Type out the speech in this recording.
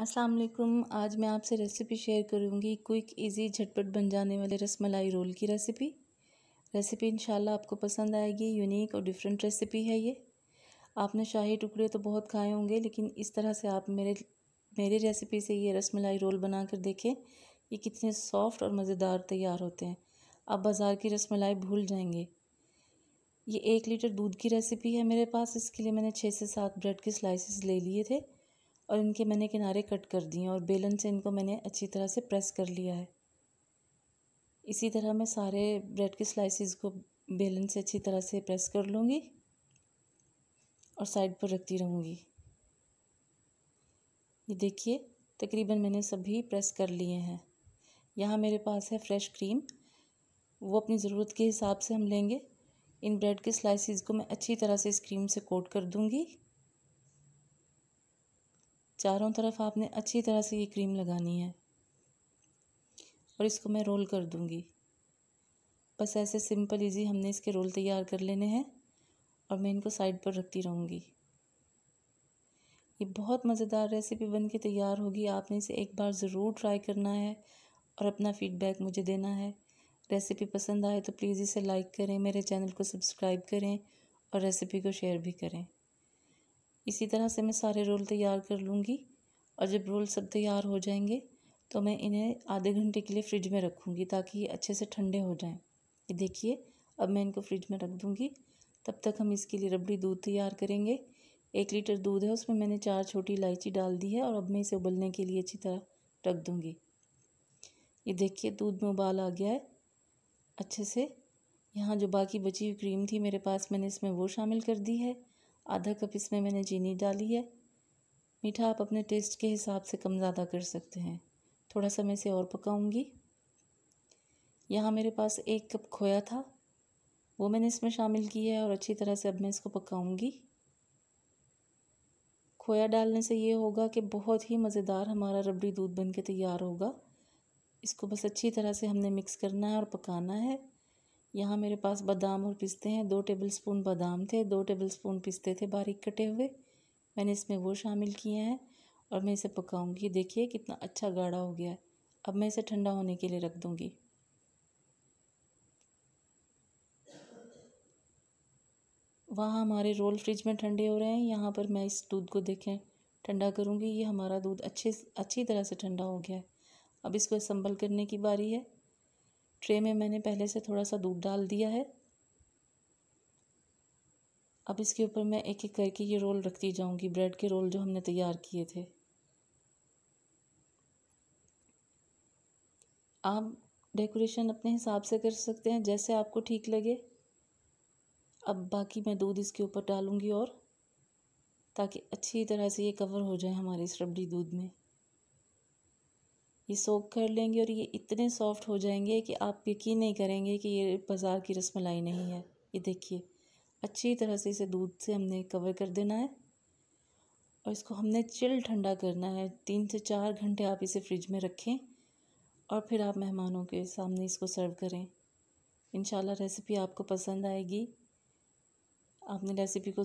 अस्सलाम वालेकुम आज मैं आपसे रेसिपी शेयर करूंगी क्विक इजी झटपट बन जाने वाले रसमलाई रोल की रेसिपी रेसिपी इंशाल्लाह आपको पसंद आएगी यूनिक और डिफरेंट रेसिपी है ये आपने शाही टुकड़े तो बहुत खाए होंगे लेकिन इस तरह से आप मेरे मेरी रेसिपी से ये रसमलाई रोल बना कर देखें ये कितने सॉफ्ट और मज़ेदार तैयार होते हैं आप बाज़ार की रसमलाई भूल जाएंगे ये एक लीटर दूध की रेसिपी है मेरे पास इसके लिए मैंने छः से सात ब्रेड के स्लाइसिस ले लिए थे और इनके मैंने किनारे कट कर दिए और बेलन से इनको मैंने अच्छी तरह से प्रेस कर लिया है इसी तरह मैं सारे ब्रेड के स्लाइसिस को बेलन से अच्छी तरह से प्रेस कर लूँगी और साइड पर रखती रहूँगी ये देखिए तकरीबन मैंने सभी प्रेस कर लिए हैं यहाँ मेरे पास है फ्रेश क्रीम वो अपनी ज़रूरत के हिसाब से हम लेंगे इन ब्रेड के स्लाइसिस को मैं अच्छी तरह से इस क्रीम से कोट कर दूँगी चारों तरफ आपने अच्छी तरह से ये क्रीम लगानी है और इसको मैं रोल कर दूँगी बस ऐसे सिंपल इजी हमने इसके रोल तैयार कर लेने हैं और मैं इनको साइड पर रखती रहूँगी ये बहुत मज़ेदार रेसिपी बन के तैयार होगी आपने इसे एक बार ज़रूर ट्राई करना है और अपना फ़ीडबैक मुझे देना है रेसिपी पसंद आए तो प्लीज़ इसे लाइक करें मेरे चैनल को सब्सक्राइब करें और रेसिपी को शेयर भी करें इसी तरह से मैं सारे रोल तैयार कर लूँगी और जब रोल सब तैयार हो जाएंगे तो मैं इन्हें आधे घंटे के लिए फ्रिज में रखूँगी ताकि ये अच्छे से ठंडे हो जाएँ ये देखिए अब मैं इनको फ्रिज में रख दूँगी तब तक हम इसके लिए रबड़ी दूध तैयार करेंगे एक लीटर दूध है उसमें मैंने चार छोटी इलायची डाल दी है और अब मैं इसे उबलने के लिए अच्छी तरह रख दूँगी ये देखिए दूध में उबाल आ गया है अच्छे से यहाँ जो बाकी बची हुई क्रीम थी मेरे पास मैंने इसमें वो शामिल कर दी है आधा कप इसमें मैंने चीनी डाली है मीठा आप अपने टेस्ट के हिसाब से कम ज़्यादा कर सकते हैं थोड़ा सा मैं इसे और पकाऊंगी यहाँ मेरे पास एक कप खोया था वो मैंने इसमें शामिल किया है और अच्छी तरह से अब मैं इसको पकाऊंगी खोया डालने से ये होगा कि बहुत ही मज़ेदार हमारा रबड़ी दूध बन के तैयार होगा इसको बस अच्छी तरह से हमने मिक्स करना है और पकाना है यहाँ मेरे पास बादाम और पिस्ते हैं दो टेबलस्पून बादाम थे दो टेबलस्पून पिस्ते थे बारीक कटे हुए मैंने इसमें वो शामिल किए हैं और मैं इसे पकाऊंगी देखिए कितना अच्छा गाढ़ा हो गया है अब मैं इसे ठंडा होने के लिए रख दूंगी वहाँ हमारे रोल फ्रिज में ठंडे हो रहे हैं यहाँ पर मैं इस दूध को देखें ठंडा करूँगी ये हमारा दूध अच्छे अच्छी तरह से ठंडा हो गया है अब इसको असम्बल करने की बारी है ट्रे में मैंने पहले से थोड़ा सा दूध डाल दिया है अब इसके ऊपर मैं एक एक करके ये रोल रखती जाऊंगी ब्रेड के रोल जो हमने तैयार किए थे आप डेकोरेशन अपने हिसाब से कर सकते हैं जैसे आपको ठीक लगे अब बाकी मैं दूध इसके ऊपर डालूँगी और ताकि अच्छी तरह से ये कवर हो जाए हमारे इस रबड़ी दूध में ये सोख कर लेंगे और ये इतने सॉफ्ट हो जाएंगे कि आप यकीन नहीं करेंगे कि ये बाज़ार की रसमलाई नहीं है ये देखिए अच्छी तरह से इसे दूध से हमने कवर कर देना है और इसको हमने चिल ठंडा करना है तीन से चार घंटे आप इसे फ्रिज में रखें और फिर आप मेहमानों के सामने इसको सर्व करें इन रेसिपी आपको पसंद आएगी आपने रेसिपी को